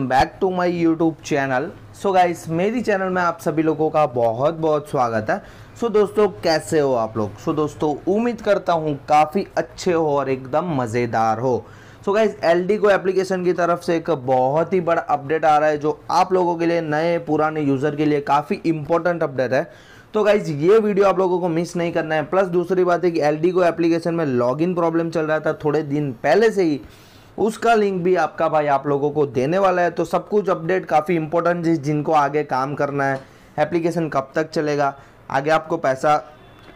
back to my YouTube channel so guys मेरी channel में आप सभी लोगों का बहुत बहुत स्वागत है सो so, दोस्तों कैसे हो आप लोग सो so, दोस्तों उम्मीद करता हूँ काफ़ी अच्छे हो और एकदम मज़ेदार हो सो गाइज एल डी को एप्लीकेशन की तरफ से एक बहुत ही बड़ा अपडेट आ रहा है जो आप लोगों के लिए नए पुराने यूज़र के लिए काफ़ी इंपॉर्टेंट अपडेट है तो गाइज ये वीडियो आप लोगों को मिस नहीं करना है प्लस दूसरी बात है कि एल डी को एप्लीकेशन में इन प्रॉब्लम चल रहा था थोड़े दिन पहले से ही उसका लिंक भी आपका भाई आप लोगों को देने वाला है तो सब कुछ अपडेट काफ़ी इंपॉर्टेंट है जिनको आगे काम करना है एप्लीकेशन कब तक चलेगा आगे आपको पैसा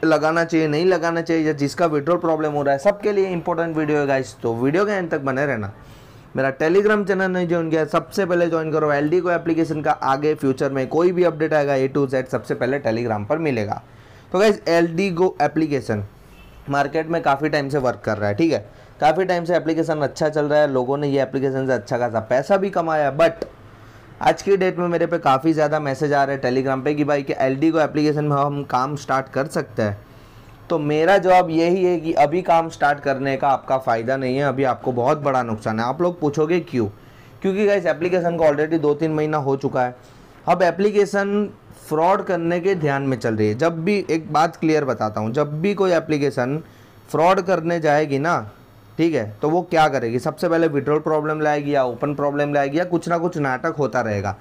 लगाना चाहिए नहीं लगाना चाहिए या जिसका विड्रॉल प्रॉब्लम हो रहा है सबके लिए इंपॉर्टेंट वीडियो है गाइस तो वीडियो के एंड तक बने रहना मेरा टेलीग्राम चैनल नहीं ज्वाइन किया सबसे पहले ज्वाइन करो एल डी को एप्लीकेशन का आगे फ्यूचर में कोई भी अपडेट आएगा ए टू जेड सबसे पहले टेलीग्राम पर मिलेगा तो guys L D go application market में काफ़ी टाइम से वर्क कर रहा है ठीक है काफ़ी टाइम से एप्लीकेशन अच्छा चल रहा है लोगों ने ये एप्लीकेशन से अच्छा खासा पैसा भी कमाया बट आज की डेट में मेरे पे काफ़ी ज़्यादा मैसेज आ रहे हैं टेलीग्राम पे कि भाई कि एल को एप्लीकेशन में हम काम स्टार्ट कर सकते हैं तो मेरा जवाब यही है कि अभी काम स्टार्ट करने का आपका फ़ायदा नहीं है अभी आपको बहुत बड़ा नुकसान है आप लोग पूछोगे क्यों क्योंकि इस एप्लीकेशन को ऑलरेडी दो तीन महीना हो चुका है अब एप्लीकेशन फ्रॉड करने के ध्यान में चल रही है जब भी एक बात क्लियर बताता हूँ जब भी कोई एप्लीकेशन फ्रॉड करने जाएगी ना ठीक है तो वो क्या करेगी सबसे पहले विड्रोल प्रॉब्लम लाएगी या ओपन प्रॉब्लम लाएगी या कुछ ना कुछ नाटक होता रहेगा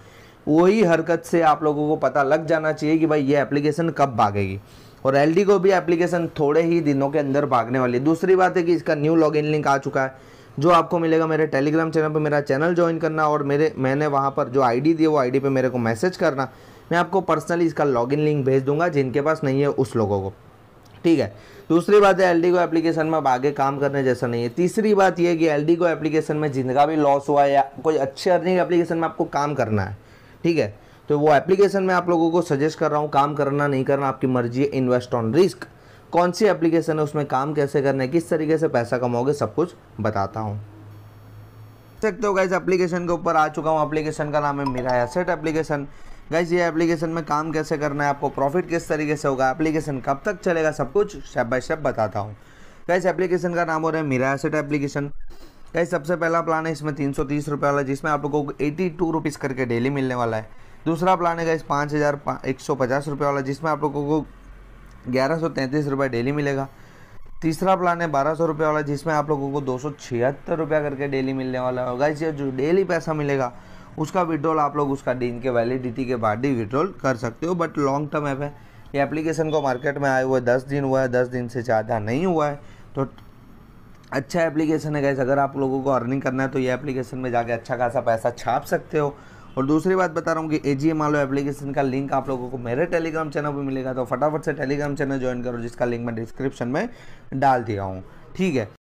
वही हरकत से आप लोगों को पता लग जाना चाहिए कि भाई ये एप्लीकेशन कब भागेगी और एल को भी एप्लीकेशन थोड़े ही दिनों के अंदर भागने वाली है दूसरी बात है कि इसका न्यू लॉग लिंक आ चुका है जो आपको मिलेगा मेरे टेलीग्राम चैनल पर मेरा चैनल ज्वाइन करना और मेरे मैंने वहाँ पर जो डी दी है वो आई पे मेरे को मैसेज करना मैं आपको पर्सनली इसका लॉगिन लिंक भेज दूंगा जिनके पास नहीं है उस लोगों को ठीक है दूसरी बात है एल एप्लीकेशन में अब आगे काम करने जैसा नहीं है तीसरी बात यह कि एल एप्लीकेशन में जिनका भी लॉस हुआ है या कोई अच्छे अर्निंग एप्लीकेशन में आपको काम करना है ठीक है तो वो एप्लीकेशन में आप लोगों को सजेस्ट कर रहा हूँ काम करना नहीं करना आपकी मर्जी है इन्वेस्ट ऑन रिस्क कौन सी एप्लीकेशन है उसमें काम कैसे करना है किस तरीके से पैसा कमाओगे सब कुछ बताता हूँ सकते हो इस एप्लीकेशन के ऊपर आ चुका हूँ एप्लीकेशन का नाम है मेरा एसेट एप्लीकेशन गाइज ये एप्लीकेशन में काम कैसे करना है आपको प्रॉफिट किस तरीके से होगा एप्लीकेशन कब तक चलेगा सब कुछ स्टेप बाय स्टेप बताता हूँ गाइज एप्लीकेशन का नाम हो रहा है मीरा एसेट एप्लीकेशन गाइज सबसे पहला प्लान है इसमें तीन सौ तीस रुपये वाला जिसमें आप लोगों को एटी टू रुपीज़ करके डेली मिलने वाला है दूसरा प्लान है गाइज पाँच हज़ार एक सौ पचास रुपये वाला जिसमें आप लोगों को ग्यारह सौ तैंतीस रुपये डेली मिलेगा तीसरा प्लान है बारह सौ रुपये वाला जिसमें आप लोगों को दो सौ छिहत्तर रुपया करके डेली मिलने वाला होगा इस जो डेली पैसा मिलेगा उसका विड्रॉल आप लोग उसका दिन के वैलिडिटी के बाद ही विड्रॉल कर सकते हो बट लॉन्ग टर्म ऐप है ये एप्लीकेशन को मार्केट में आए हुए दस दिन हुआ है दस दिन से ज़्यादा नहीं हुआ है तो अच्छा एप्लीकेशन है गैस अगर आप लोगों को अर्निंग करना है तो ये एप्लीकेशन में जाके अच्छा खासा पैसा छाप सकते हो और दूसरी बात बता रहा हूँ कि ए जी एम एप्लीकेशन का लिंक आप लोगों को मेरे टेलीग्राम चैनल पर मिलेगा तो फटाफट से टेलीग्राम चैनल ज्वाइन करो जिसका लिंक मैं डिस्क्रिप्शन में डाल दिया हूँ ठीक है